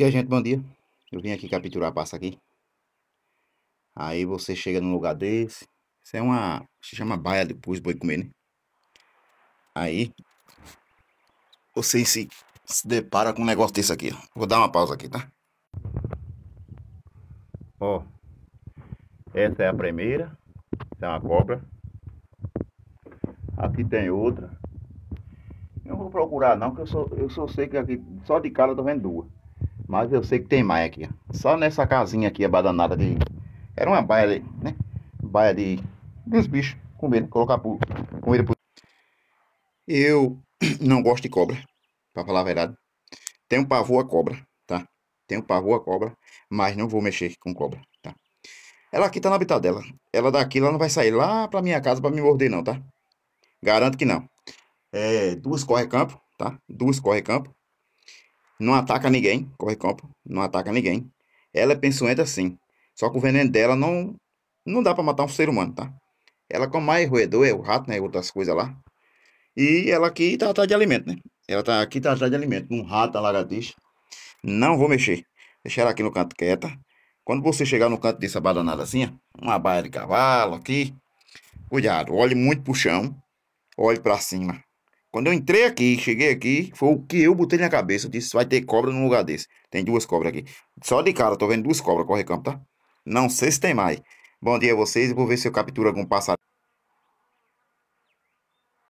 E aí, gente, bom dia. Eu vim aqui capturar a passa aqui. Aí você chega num lugar desse. Isso é uma... Se chama baia depois, boi comer, né? Aí... Você se, se depara com um negócio desse aqui, ó. Vou dar uma pausa aqui, tá? Ó. Essa é a primeira. Essa é uma cobra. Aqui tem outra. Não vou procurar não, que eu, sou, eu só sei que aqui só de cara eu tô vendo duas. Mas eu sei que tem mais aqui. Só nessa casinha aqui, badanada de. Era uma baia ali, né? Baia de. Dos bichos comer, colocar por, comer por. Eu não gosto de cobra, pra falar a verdade. Tenho pavor a cobra, tá? Tenho pavor a cobra, mas não vou mexer com cobra, tá? Ela aqui tá no habitat dela. Ela daqui, ela não vai sair lá pra minha casa pra me morder, não, tá? Garanto que não. É, duas corre campo, tá? Duas corre campo. Não ataca ninguém, corre campo, não ataca ninguém. Ela é pensuenta sim. Só que o veneno dela não não dá para matar um ser humano, tá? Ela com mais roedor, é o rato, né, outras coisas lá. E ela aqui tá atrás de alimento, né? Ela tá aqui tá atrás de alimento, um rato, a lagartixa. Não vou mexer. Deixar ela aqui no canto quieta. Quando você chegar no canto dessa badanada assim, uma baia de cavalo aqui, cuidado, olhe muito pro chão, olhe para cima. Quando eu entrei aqui, cheguei aqui, foi o que eu botei na cabeça. Eu disse, vai ter cobra num lugar desse. Tem duas cobras aqui. Só de cara, tô vendo duas cobras, corre campo, tá? Não sei se tem mais. Bom dia a vocês, vou ver se eu capturo algum passarinho.